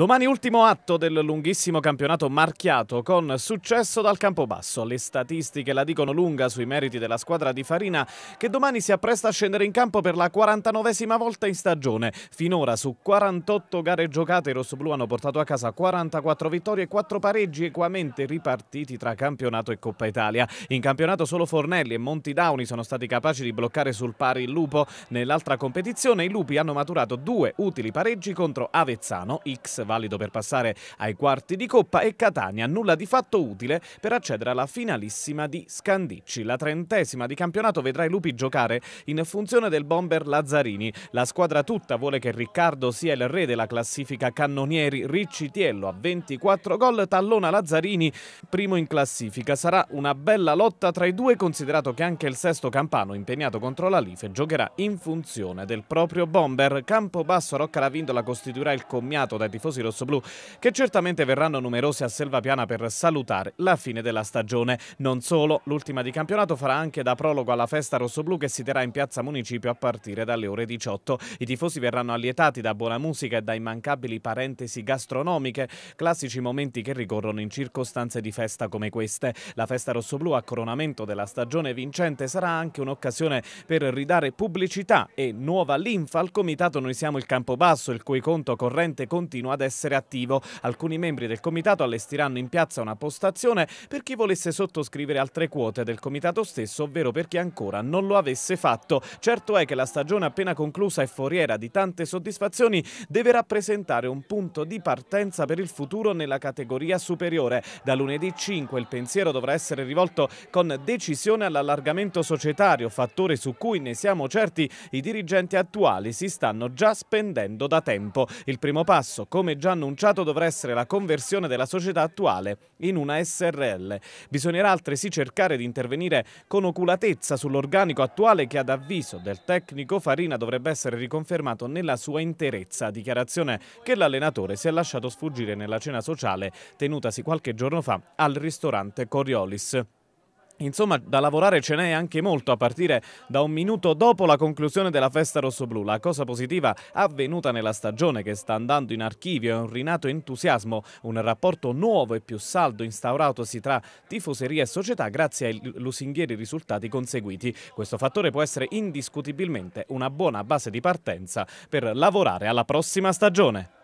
Domani ultimo atto del lunghissimo campionato marchiato con successo dal campobasso. Le statistiche la dicono lunga sui meriti della squadra di Farina che domani si appresta a scendere in campo per la 49esima volta in stagione. Finora su 48 gare giocate i rossoblù hanno portato a casa 44 vittorie e 4 pareggi equamente ripartiti tra campionato e Coppa Italia. In campionato solo Fornelli e Monti Downi sono stati capaci di bloccare sul pari il Lupo. Nell'altra competizione i Lupi hanno maturato due utili pareggi contro Avezzano, X valido per passare ai quarti di coppa, e Catania, nulla di fatto utile per accedere alla finalissima di Scandicci. La trentesima di campionato vedrà i lupi giocare in funzione del bomber Lazzarini. La squadra tutta vuole che Riccardo sia il re della classifica cannonieri. Ricci Tiello a 24 gol, tallona Lazzarini primo in classifica. Sarà una bella lotta tra i due, considerato che anche il sesto campano impegnato contro la Life giocherà in funzione del proprio bomber. Campobasso Rocca Lavindola costituirà il commiato dai tifosi tifosi rossoblù che certamente verranno numerosi a Selvapiana per salutare la fine della stagione. Non solo, l'ultima di campionato farà anche da prologo alla festa rossoblù che si terrà in piazza Municipio a partire dalle ore 18. I tifosi verranno allietati da buona musica e da immancabili parentesi gastronomiche, classici momenti che ricorrono in circostanze di festa come queste. La festa rossoblù a coronamento della stagione vincente sarà anche un'occasione per ridare pubblicità e nuova linfa al comitato Noi siamo il Campobasso, il cui conto corrente continua ad ad essere attivo. Alcuni membri del comitato allestiranno in piazza una postazione per chi volesse sottoscrivere altre quote del comitato stesso, ovvero per chi ancora non lo avesse fatto. Certo è che la stagione appena conclusa e foriera di tante soddisfazioni deve rappresentare un punto di partenza per il futuro nella categoria superiore. Da lunedì 5 il pensiero dovrà essere rivolto con decisione all'allargamento societario, fattore su cui ne siamo certi i dirigenti attuali si stanno già spendendo da tempo. Il primo passo, come come già annunciato dovrà essere la conversione della società attuale in una SRL. Bisognerà altresì cercare di intervenire con oculatezza sull'organico attuale che ad avviso del tecnico Farina dovrebbe essere riconfermato nella sua interezza, dichiarazione che l'allenatore si è lasciato sfuggire nella cena sociale tenutasi qualche giorno fa al ristorante Coriolis. Insomma, da lavorare ce n'è anche molto a partire da un minuto dopo la conclusione della festa rossoblù. La cosa positiva avvenuta nella stagione che sta andando in archivio è un rinato entusiasmo, un rapporto nuovo e più saldo instauratosi tra tifoseria e società grazie ai lusinghieri risultati conseguiti. Questo fattore può essere indiscutibilmente una buona base di partenza per lavorare alla prossima stagione.